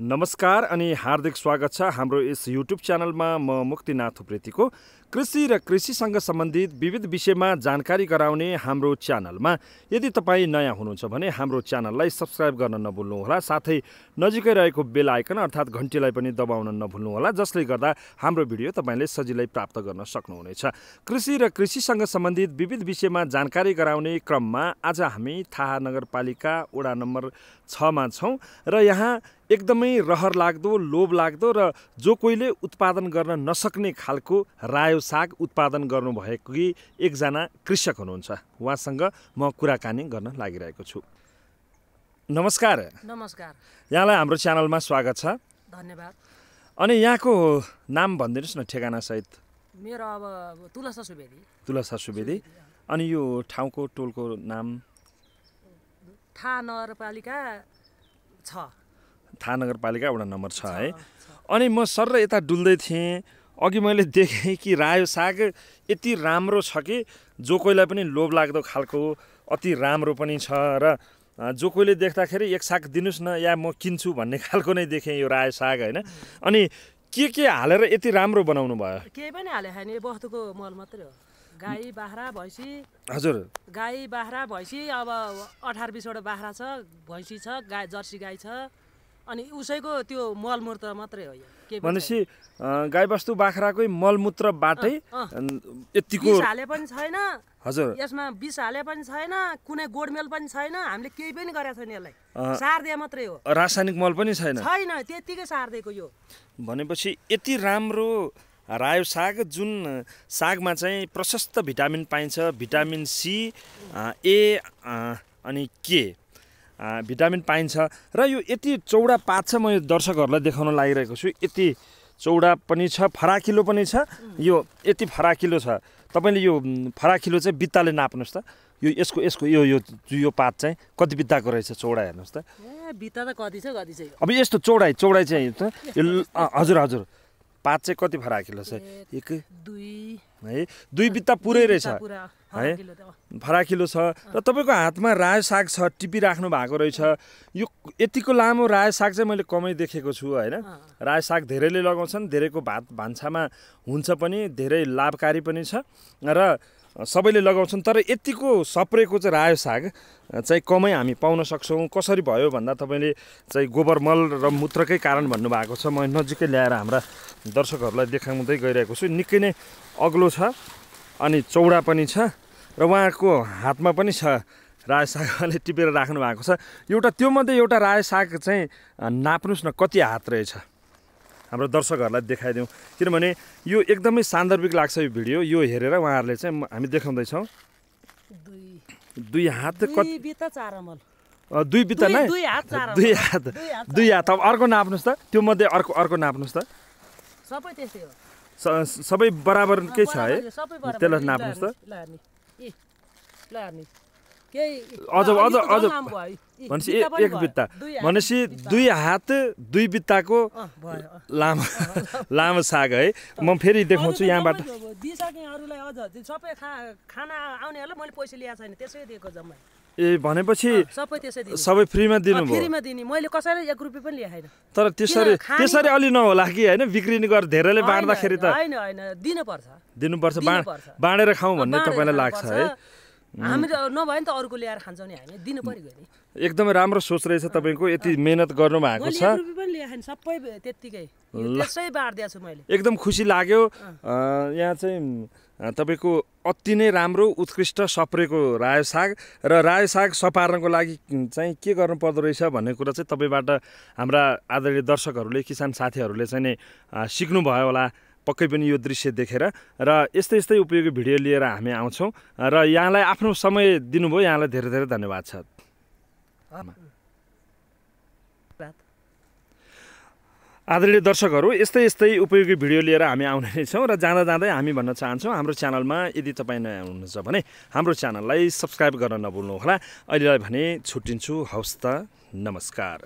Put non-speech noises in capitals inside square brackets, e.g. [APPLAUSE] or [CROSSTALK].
नमस्कार अनि हार्दिक स्वागत छ हाम्रो यस युट्युब च्यानलमा म मुक्तिनाथ उप्रेतीको कृषि र कृषिसँग सम्बन्धित विविध विषयमा जानकारी गराउने हाम्रो च्यानलमा यदि तपाईँ नयाँ हुनुहुन्छ भने हाम्रो च्यानललाई सब्सक्राइब गर्न नभुल्नुहोला साथै नजिकै रहेको बेल आइकन अर्थात् घन्टीलाई पनि दबाउन नभुल्नुहोला जसले गर्दा हाम्रो भिडियो तपाईँले सजिलै प्राप्त गर्न सक्नुहुनेछ कृषि र कृषिसँग सम्बन्धित विविध विषयमा जानकारी गराउने क्रममा आज हामी थाहा नगरपालिका वडा नम्बर छमा छौँ र यहाँ एकदमै रहर लाग्दो लोभ लाग्दो र जो कोहीले उत्पादन गर्न नसक्ने खालको रायो साग उत्पादन गर्नुभएकी एकजना कृषक हुनुहुन्छ उहाँसँग म कुराकानी गर्न लागिरहेको छु नमस्कार नमस्कार यहाँलाई हाम्रो च्यानलमा स्वागत छ धन्यवाद अनि यहाँको नाम भनिदिनुहोस् न ठेगाना सहित मेरो अब तुलसा सुवेदी तुलसा सुवेदी अनि यो ठाउँको टोलको नाम था नगरपालिका छ था नगरपालिका वडा नम्बर छ है अनि म सर यता डुल्दै थिएँ अघि मैले देखेँ कि रायो साग यति राम्रो छ कि जो कोहीलाई पनि लोभ लाग्दो खालको अति राम्रो पनि छ र जो कोहीले देख्दाखेरि एक साग दिनुहोस् न या म किन्छु भन्ने [LAUGHS] खालको नै देखेँ यो रायो साग होइन अनि के के हालेर यति राम्रो बनाउनु भयो केही पनि हाले छैन बस्तुको मल मात्रै हो गाई बाख्रा भैँसी हजुर गाई बाख्रा भैँसी अब अठार बिसवटा बाख्रा छ भैँसी छ गाई जर्सी गाई छ अनि उसैको त्यो मलमूत्र मात्रै हो भनेपछि गाईबस्तु बाख्राकै मलमूत्रबाटै यतिको हाले पनि छैन हजुर यसमा बिस हाले पनि छैन कुनै गोडमेल पनि छैन हामीले केही पनि गरेको छैन यसलाई सार्दै मात्रै हो रासायनिक मल पनि छैन छैन त्यतिकै सार्दिएको यो भनेपछि यति राम्रो रायो साग जुन सागमा चाहिँ प्रशस्त भिटामिन पाइन्छ भिटामिन सी ए अनि के भिटामिन पाइन्छ र यो यति चौडा पात छ म यो दर्शकहरूलाई देखाउन लागिरहेको छु यति चौडा पनि छ फराकिलो पनि छ यो यति फराकिलो छ तपाईँले यो फराकिलो चाहिँ बित्ताले नाप्नुहोस् त यो यसको यसको यो यो यो पात चाहिँ कति बित्ताको रहेछ चौडा हेर्नुहोस् त बित्ता त कति छ कति छ अब यस्तो चौडाइ चौडाइ चाहिँ हजुर हजुर पात चाहिँ कति फराकिलो छ एक दुई है दुई बित्ता पुरै रहेछ है फराकिलो छ र तपाईँको हातमा रायो साग छ टिपी राख्नु भएको रहेछ यो यतिको लामो रायो साग चाहिँ मैले कमै देखेको छु होइन रायो साग धेरैले लगाउँछन् धेरैको भात भान्सामा हुन्छ पनि धेरै लाभकारी पनि छ र सबैले लगाउँछन् तर यतिको सप्रेको चाहिँ रायो साग चाहिँ कमै हामी पाउन सक्छौँ कसरी भयो भन्दा तपाईँले चाहिँ गोबर मल र मूत्रकै कारण भन्नुभएको छ म नजिकै ल्याएर हाम्रा दर्शकहरूलाई देखाउँदै गइरहेको छु निकै नै अग्लो छ अनि चौडा पनि छ र उहाँको हातमा पनि छ रायो साग टिपेर राख्नु भएको छ एउटा त्योमध्ये एउटा रायो साग चाहिँ नाप्नुहोस् न कति हात रहेछ हाम्रो दर्शकहरूलाई देखाइदिउँ किनभने यो एकदमै सान्दर्भिक लाग्छ यो भिडियो यो हेरेर उहाँहरूले चाहिँ हामी देखाउँदैछौँ दुई हात कति दुई बित्ता नै दुई हात दुई हात अब अर्को नाप्नुहोस् त त्यो मध्ये अर्को अर्को नाप्नुहोस् त सबै त्यस्तै हो सबै बराबर के छ है त्यसलाई नाप्नुहोस् त अझ अझ अझ भनेपछि एक बित्ता भनेपछि दुई हात दुई बित्ताको लामो लामो साग है म फेरि देखाउँछु यहाँबाट दिइसकेँ अरूलाई अझ सबै खा खाना आउनेहरूलाई मैले पैसा ल्याएको छैन त्यसै दिएको जम्मा ए भनेपछि सबै सबै फ्रीमा दिनुभयो फ्रीमा दिने मैले कसैलाई एक रुपियाँ पनि ल्याएन तर त्यसरी त्यसरी अलि नहोला कि होइन बिक्री गरेर धेरैले बाँड्दाखेरि त होइन होइन दिनुपर्छ दिनुपर्छ बाँडेर खाउँ भन्ने तपाईँलाई लाग्छ है हामी नभए नि त ल्याएर खान्छौँ नि हामी दिनु पऱ्यो नि एकदमै राम्रो सोच रहेछ तपाईँको यति मेहनत गर्नु भएको छ सबै त्यसै बाँडिदिएको मैले एकदम खुसी लाग्यो यहाँ चाहिँ तपाईँको अति नै राम्रो उत्कृष्ट सप्रेको रायो साग र रायो साग सपार्नको लागि चाहिँ के गर्नु पर्दो रहेछ भन्ने कुरा चाहिँ तपाईँबाट हाम्रा आदरणीय दर्शकहरूले किसान साथीहरूले चाहिँ नै सिक्नुभयो होला पक्कै पनि यो दृश्य देखेर र यस्तै यस्तै उपयोगी भिडियो लिएर हामी आउँछौँ र यहाँलाई आफ्नो समय दिनुभयो यहाँलाई धेरै धेरै धन्यवाद छ आदरणीय दर्शकहरू यस्तै यस्तै उपयोगी भिडियो लिएर हामी आउने नै छौँ र जाँदा जाँदै हामी भन्न चाहन्छौँ हाम्रो च्यानलमा यदि तपाईँ नयाँ हुनुहुन्छ भने हाम्रो च्यानललाई सब्सक्राइब गर्न नभुल्नुहोला अहिलेलाई भने छुट्टिन्छु हवस् त नमस्कार